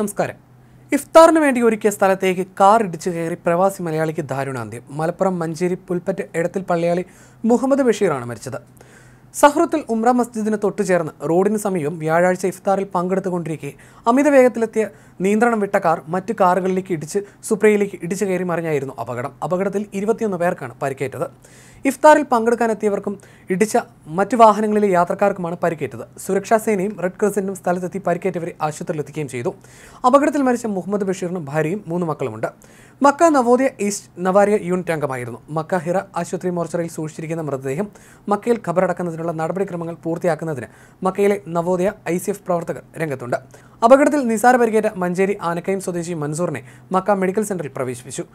നമസ്കാരം ഇഫ്താറിന് വേണ്ടി ഒരുക്കിയ സ്ഥലത്തേക്ക് കാർ ഇടിച്ചു കയറി പ്രവാസി മലയാളിക്ക് ദാരുണാന്ത്യം മലപ്പുറം മഞ്ചേരി പുൽപ്പറ്റ് എടത്തിൽ പള്ളിയാളി മുഹമ്മദ് ബഷീറാണ് മരിച്ചത് സഹ്റത്തിൽ ഉംറ മസ്ജിദിന് തൊട്ടുചേർന്ന് റോഡിന് സമീപം വ്യാഴാഴ്ച ഇഫ്താറിൽ പങ്കെടുത്തുകൊണ്ടിരിക്കെ അമിത വേഗത്തിലെത്തിയ നിയന്ത്രണം വിട്ട കാർ മറ്റ് കാറുകളിലേക്ക് ഇടിച്ച് സുപ്രയിലേക്ക് ഇടിച്ചു കയറി മറിഞ്ഞായിരുന്നു അപകടം അപകടത്തിൽ ഇരുപത്തിയൊന്ന് പേർക്കാണ് പരിക്കേറ്റത് ഇഫ്താറിൽ പങ്കെടുക്കാനെത്തിയവർക്കും ഇടിച്ച മറ്റു വാഹനങ്ങളിലെ യാത്രക്കാർക്കുമാണ് പരിക്കേറ്റത് സുരക്ഷാ സേനയും റെഡ് ക്രോസിനും സ്ഥലത്തെത്തി പരിക്കേറ്റവരെ ആശുപത്രിയിൽ എത്തിക്കുകയും ചെയ്തു അപകടത്തിൽ മരിച്ച മുഹമ്മദ് ബഷീറിനും ഭാര്യയും മൂന്ന് മക്കളുമുണ്ട് മക്ക നവോദയ ഈസ്റ്റ് നവാരിയ യൂണിറ്റ് അംഗമായിരുന്നു മക്ക ഹിറ ആശുപത്രി മോർച്ചറിയിൽ സൂക്ഷിച്ചിരിക്കുന്ന മൃതദേഹം മക്കയിൽ ഖബറടക്കുന്നതിനുള്ള നടപടിക്രമങ്ങൾ പൂർത്തിയാക്കുന്നതിന് മക്കയിലെ നവോദയ ഐ പ്രവർത്തകർ രംഗത്തുണ്ട് അപകടത്തിൽ നിസാര പരിക്കേറ്റ മഞ്ചേരി ആനക്കയം സ്വദേശി മൻസൂറിനെ മക്ക മെഡിക്കൽ സെന്ററിൽ പ്രവേശിപ്പിച്ചു